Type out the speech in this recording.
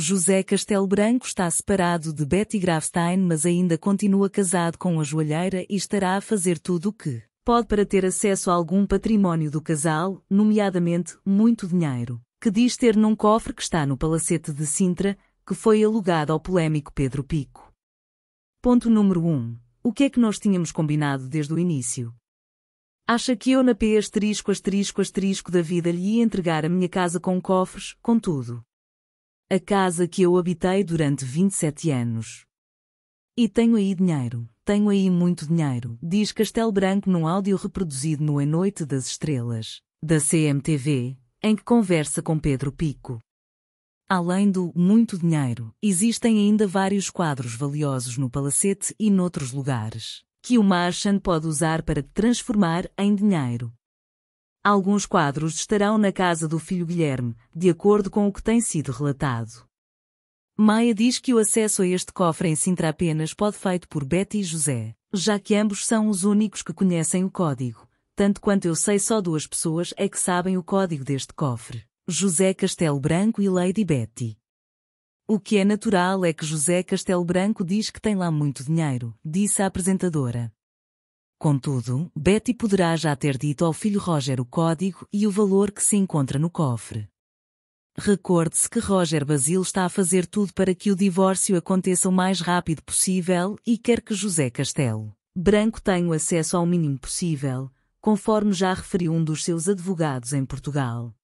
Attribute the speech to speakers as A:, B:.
A: José Castelo Branco está separado de Betty Grafstein mas ainda continua casado com a joalheira e estará a fazer tudo o que pode para ter acesso a algum património do casal, nomeadamente muito dinheiro, que diz ter num cofre que está no palacete de Sintra, que foi alugado ao polémico Pedro Pico. Ponto número 1. O que é que nós tínhamos combinado desde o início? Acha que eu na P asterisco asterisco asterisco da vida lhe ia entregar a minha casa com cofres, com tudo? a casa que eu habitei durante 27 anos. E tenho aí dinheiro, tenho aí muito dinheiro, diz Castelo Branco num áudio reproduzido no A Noite das Estrelas, da CMTV, em que conversa com Pedro Pico. Além do muito dinheiro, existem ainda vários quadros valiosos no palacete e noutros lugares, que o Marchand pode usar para transformar em dinheiro. Alguns quadros estarão na casa do filho Guilherme, de acordo com o que tem sido relatado. Maia diz que o acesso a este cofre em Sintra apenas pode feito por Betty e José, já que ambos são os únicos que conhecem o código. Tanto quanto eu sei, só duas pessoas é que sabem o código deste cofre: José Castelo Branco e Lady Betty. O que é natural é que José Castelo Branco diz que tem lá muito dinheiro, disse a apresentadora. Contudo, Betty poderá já ter dito ao filho Roger o código e o valor que se encontra no cofre. Recorde-se que Roger Basil está a fazer tudo para que o divórcio aconteça o mais rápido possível e quer que José Castelo Branco tenha acesso ao mínimo possível, conforme já referiu um dos seus advogados em Portugal.